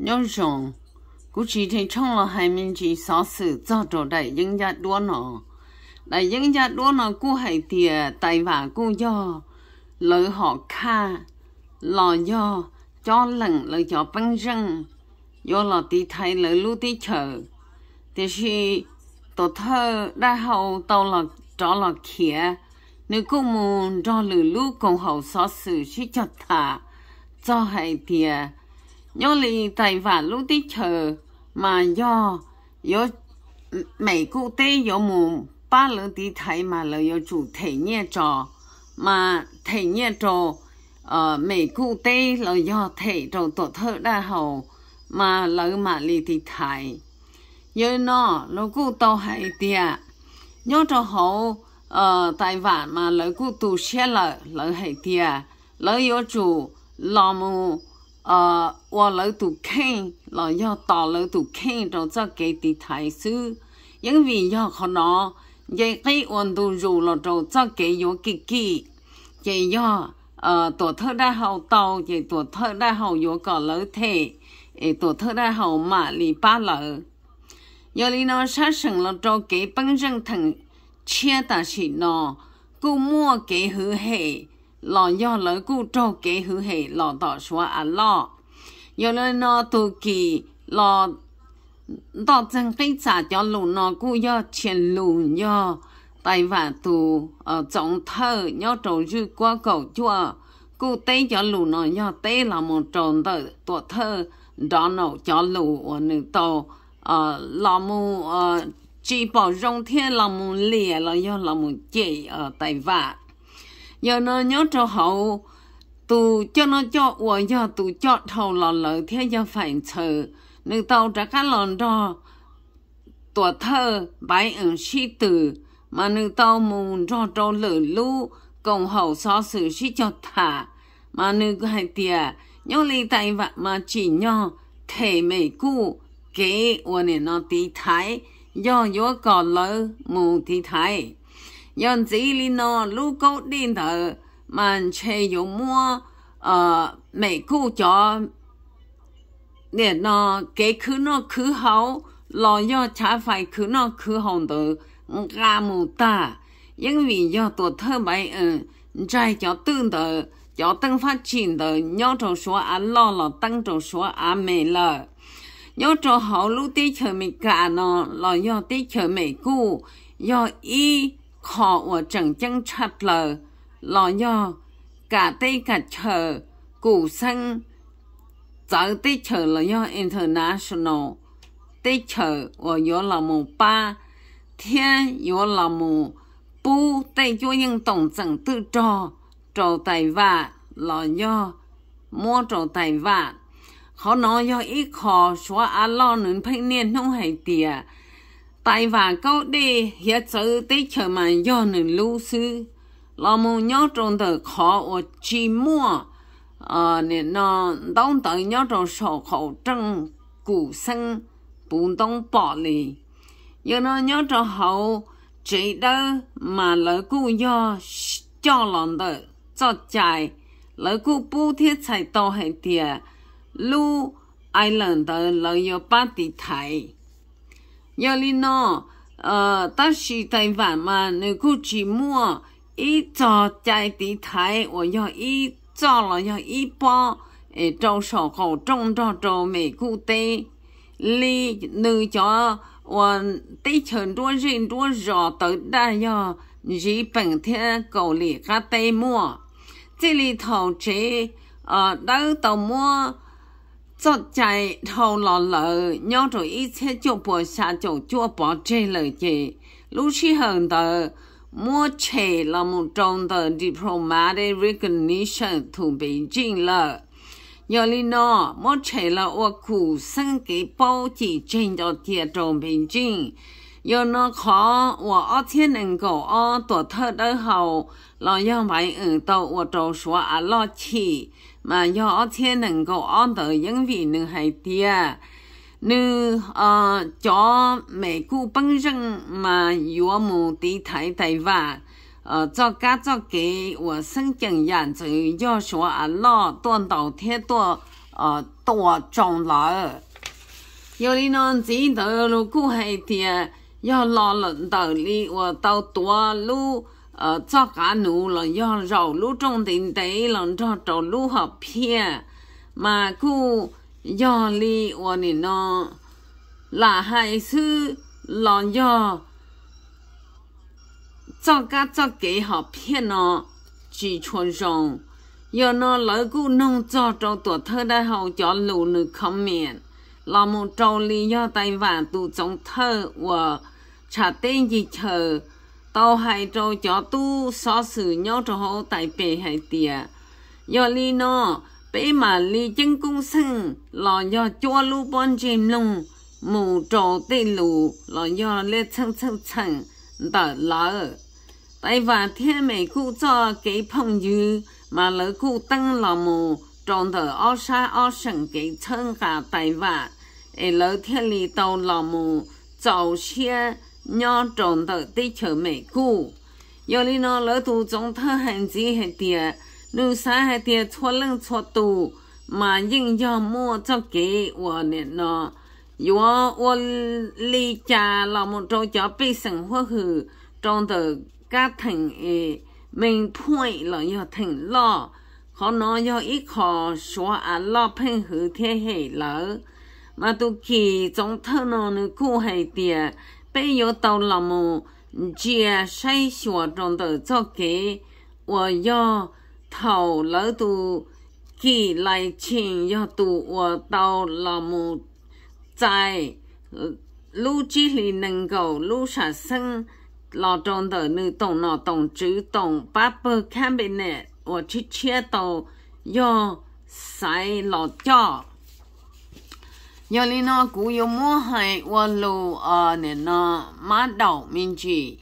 nhớ rằng cũng chỉ thấy trong là hai mình chỉ xóa sự cho đồ đại dân gia đua nó đại dân gia đua nó cũng hay tiề tài vả cũng do lợi họ kha lò do cho lần lợi cho băng răng do là tí thay lợi lưu tí chờ thì khi tổ thơ đa hậu tàu là cho là khía nếu cũng muốn cho lửa lưu cùng hậu xóa sự chỉ cho thả cho hay tiề do lì tài và lúc tí chờ mà do do mấy cụ tế do mù ba lần tí thấy mà là do chủ thể nhẹ trò mà thể nhẹ trò ờ mấy cụ tế là do thể trò tổ thơ đa hầu mà lỡ mà lì tí thấy do nó nó cụ tàu hay tia do trò hậu ờ tài vạn mà lỡ cụ tù xe lỡ lỡ hay tia lỡ do chủ lò mù ờ qua lỡ tụ khen là do tỏ lỡ tụ khen rồi cho cái tỷ thái sư những vì do họ nó vậy cái ổn tụ dù là rồi cho cái yếu kỳ kỳ vậy do ờ tổ thơ đa hậu tàu vậy tổ thơ đa hậu yếu có lỡ thể tổ thơ đa hậu mà lì ba lỡ giờ lì nó sát sừng là cho cái băng dân thằng chia ta xịt nó cũng mua cái hứa hệ lò do lỡ cú trô kế hữu hệ lò tỏ xóa à lò do lỡ nó tù kỳ lò tỏ chân cái trả cho lù nó cú yo chuyện lù do tại và tù ở ờ, trọng thơ nhớ trầu dư qua cầu chua cú tế cho lù nó nhớ tế là một tròn tờ tụ thơ đó nổ cho lù ở nữ tàu ờ, ờ là một chỉ bảo rong thiên là một lìa là do là một chỉ ở ờ, tại vạ giờ nó nhớ cho hậu tù cho nó cho ủa giờ tù cho thầu lò lợ thế giờ phải chờ nên tao trả cái lòn đó tuổi thơ bái ứng sĩ tử mà nên tao mù cho cho lỡ lũ cộng hậu xó xử sĩ cho thả mà nên hai tìa nhớ lý tại vạn mà chỉ nhò thể mày cũ kế ủa nên nó tí thái do gió còn lỡ mù tí thái yon chỉ li nó lũ cố điện thờ mà chơi yếu mua ờ mấy cụ cho nên nó cái cứ nó cứ hậu lo yo chả phải cứ nó cứ hồng tử ngà mù ta nhưng vì do tổ thơ bảy ừ trai cho tương tự cho tăng phát triển tự nhau trò số à lo là tăng trò số à mê lờ nhau trò hậu lũ tí chờ mì cả nó lo do tí chờ mì cụ do y khó ở chẳng chân chặt lờ, lo nhò, cả tây cả chờ, củ xanh, giáo tây chờ lò nhò international, tây chờ ở yếu là mù ba, thiên yếu là mù bu tây cho những tổng chẳng tự trò, trò tài vạ, lo nhò, mua trò tài vạ, họ nói do ít khó xóa á lo nướng phải niên không hay tìa, tại và câu đi hiện giờ tới chờ mà do nền lưu sư lo một nhớ trong tờ khó ở chi mua ờ nên nó đóng tờ nhớ trong sổ khẩu trăng cụ sinh bùn đông bỏ lì giờ nó nhớ trong hậu chỉ đó mà lỡ cụ do cho lòng tờ cho chạy lỡ cụ bu thiết chạy to hệ tiề lưu ai lần tờ lỡ yo ba tỷ thầy giờ ờ ta chỉ tài vạn mà nếu cứ chỉ mua ít cho chạy tí thái và giờ ít cho là giờ ít bỏ ở trong sổ khẩu trong đó cho mẹ cụ tê li nữ cho và tê chân đua rình đua rõ tới đa giờ chỉ bằng thế cầu lì cá tê mua 做在头落楼，鸟着一切就不下就就不这了的，陆续很的。mua trẻ là một trong the diplomatic recognition to Beijing là nhờ lý nó mua trẻ là ô cụ sang cái bao chỉ trên cho tiệt trong nó khó và anh cầu ở tổ thơ đỡ hậu là do mấy ứng tàu và trâu số à lo chỉ 嘛，而且能够阿到因为侬还爹，侬呃，叫美国本身嘛，要么的谈谈话，呃，做干做给，我神经样子要说阿老断倒太多，呃，多中了，有的侬见到如果还爹，要老领道理我到多路。呃，做家奴了要绕路种田地了，绕走路好偏，嘛故要哩我呢呢，那还是了要做家做给好偏呢，只穿上，要呢老古弄做做多特的好叫路呢可免，那么照理要带娃都种特我查点一车。tàu hải cho cho tu so sử nhau cho hậu tại bể hải tìa do li nó bể mà li chân cung sưng lò do cho lu bon chim lung mù trò tê lù lò do lê chân chân chân tờ lỡ tại và thiên mẹ khu cho cái phong dư mà lỡ khu tăng lò mù tròn thở o sa o sẵn cái chân cả tại và ở lỡ thiên lì tàu lò mù chào xe nhỏ trộn tờ tê chờ mẹ cũ giờ lý nó lỡ tù trong thơ hành gì hệ tìa lưu xa hệ tìa chua lưng chua tù mà nhưng do mua cho kế của nè nó yo wo li cha là một trâu chó bị sừng hoa hử trong tờ các thành e mình phui là do thành lo khó nó do ít khó xóa à lo phên hử thế hệ lỡ mà tu kỳ trong thơ nó nữ cụ hệ tìa bây giờ tàu làm mù chia say sủa trong tờ cho kế và do thầu lỡ tu kỳ lại trình do tu và tàu lòng mù tại lưu chỉ lì nâng cầu lưu sản sinh lò trong tờ nữ tổng nọ tổng chữ tổng ba bơ cabinet và chi chia tàu do sai lò cho 有哩呢，古有莫海我路啊，呢呢马岛民居，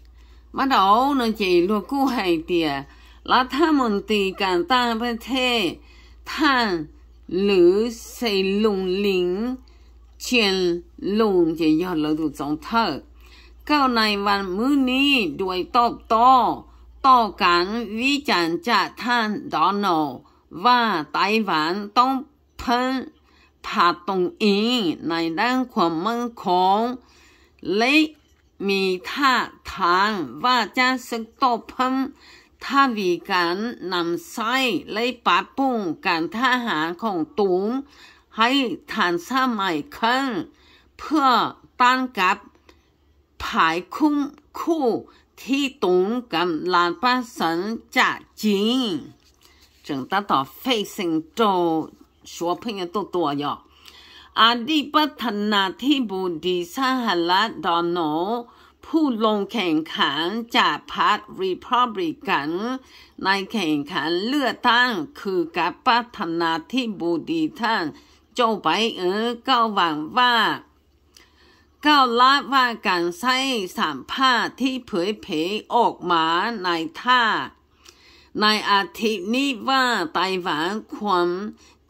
马岛呢就路古海的，那他们的干单不太炭炉水龙林建龙就要路都中头，到内湾母尼对多多多干วิจารณ์จากท่านดอนโนว่าไต้หวันต้องเพิ่งผาตรงอินในด้านความมั่นคงและมีท่าทางว่าจะสึกโตเพิ่มถ้าวีการนำใส้และปับปรุงการทหารของตุงให้ทานสม่ยขึ้นเพื่อตั้งกับภายคุ้มคู่ที่ตุงกับลานป้าสันจากจีนจึงตัดต่อเฟซิงโสววพอตตัดีป小朋น都多呀。阿里不腾那天部第三ด拉น诺ผู้ลงแข่งขันจากพรรครีพับริกัน ในแข่งขันเลือกตั้งคือการปัฒนาที่บูดีท่านโจไปเออก็หวังว่าก้าวละว่าการใช้สัมภาษณ์ที่เผยเผยออกมาในท่า ในอาทิตย์นี้ว่าไต้หวันควร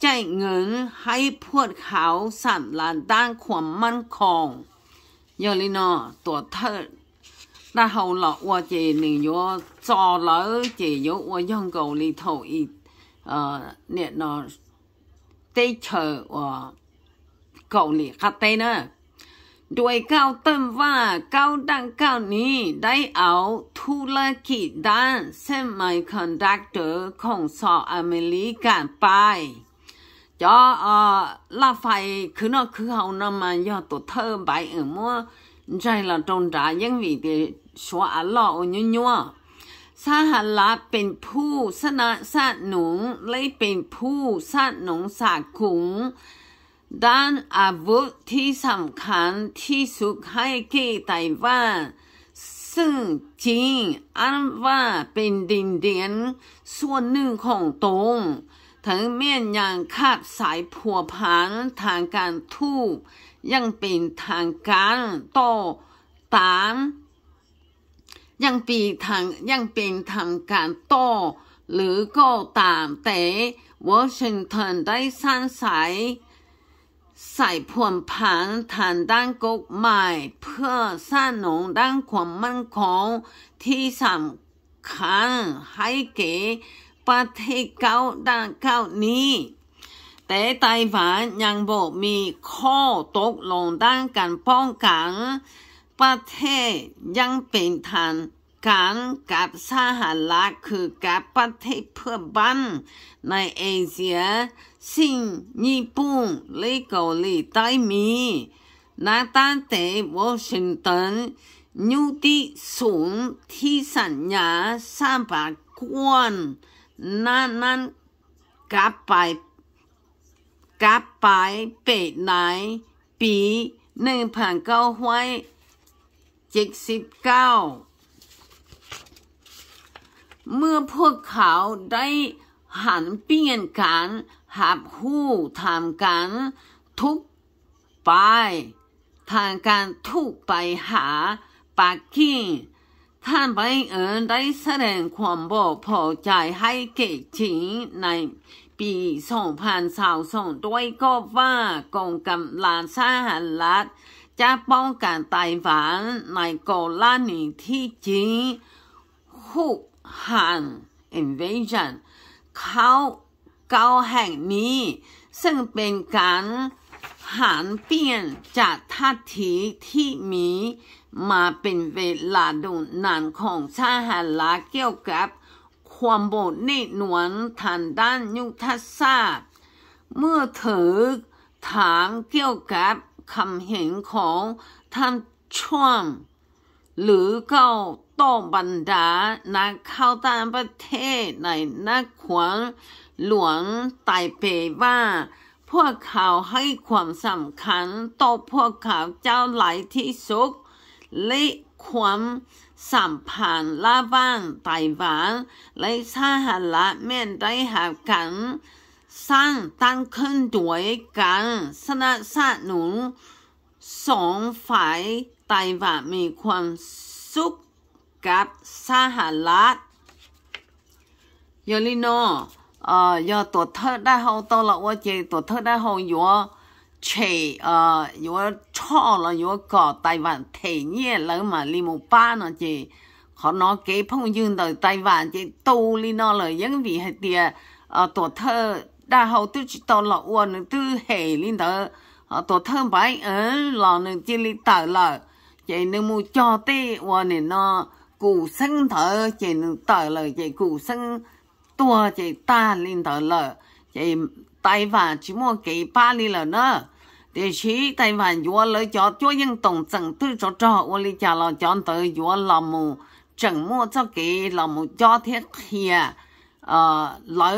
แจเงินให้พวกเขาสัตว์ลานด้านความมั่นคงยอลีนอตัวเธอ那后来我这年月早了，这月我用狗里头一呃，那那得吃我狗里卡得呢。ด้วยเก้าต้นว่าเก้าดังก้านี้ได้เอาธุรกิจด้านเส้นไมคอนดักเตอร์ของสออเมริกันไป cho là phải cứ nó cứ hậu nó mà do tổ thơ bài ở mua trai là trồng trà những vị thì xóa à lọ như nhua sa hà là bên phu sa na sa nũng lấy bên phu sa nũng sa cũng đan à vũ thi sầm khán thi sụt hai kỳ tài văn ซึ่งจริง อันว่าเป็นดินเดียน ส่วนหนึ่งของตรงทั้งเมียนยางคาดสายผัวพันทางการทูตยังเป็นทางการโตตาม ยังปีทางยังเป็นทางการโตหรือก็ตามแต่วอชิงตันได้สร้างสายใส่ผวนผันทางด้านกฎหมายเพื่อสร้างหนงด้านความมั่นคงที่สำคัญให้เก๋ประเทศเกาดังเกานี้แต่ไต้หวันยังบอกมีข้อตกลงด้านการป้องกันประเทศยังเป็นทางการกับสหรัฐคือกับประเทศเพื่อนบ้านในเอเชียซึ่งญี่ปุ่นลิเกาหลีใต้มีนักตั้งแต่วอชิงตันยูทีสูงที่สัญญาสามปากวนนั่นนั่นกลับไปกลับไปเป็ดไหน ปีหนึ่งพันเก้าห้วยเจ็ดสิบเก้าเมื่อพวกเขาได้หันเปลี่ยนกันหับหู้ทำกัน ทุกไป ทางการทุกไปหาปักกิ่งท่านไปเอิญได้แสดงความบกพอใจให้เกจิในปีสสองพันวสองด้วยก็ว่ากองกำลังสหรัฐจะป้องกันไต้หวันในกรณีที่จีฮุกฮัน invasion เขาเกาแห่งนี้ซึ่งเป็นการหันเปียนจากท่าทีที่มีมาเป็นเวลาดูนานของชาหรลาเกี่ยวกับความโบดินหนวนทางด้านยุทธศาสตร์เมื่อเธอถามเกี่ยวกับคำเห็นของท่านชวมหรือเก้าต้บรรดานักเข้าต่างประเทศในนักขวงหลวงไตเปว่าพวกเขาให้ความสำคัญต่อพวกเขาเจ้าหลายที่สุดและความสัมพันธ์ระหว่างไต้หวันและสหรัฐแม่นได้หากกัน สร้างตั้งขึ้นด้วยกัน สนับสนุนสองฝ่ายไต้หวันมีความสุขกับสหรัฐยอลิโน ờ do tổ thơ đa hậu tao là ô chị tổ thơ đa hậu yo chị ờ yo cho là yo có tài vạn thể nhẹ lỡ mà li một ba nó chị họ nói cái phong dương từ tài vạn chị tu li nó là những vị hay tiề ờ tổ thơ đã hậu tôi chỉ tao là ô nữa tư hệ li đó ờ tổ thơ bái ở là nữa chị li tờ là chị nữa mua cho tê ô này nó cụ sinh thở chị nữa tờ là chị cụ sinh 多这大领导了，这台湾只么给巴黎了呢？thì chỉ tại và vua lấy cho cho những tổng chẳng tư cho cho ô lý cha lo cho tới vua làm mù chẳng mua cho cái làm mù cho thiết kia ờ lấy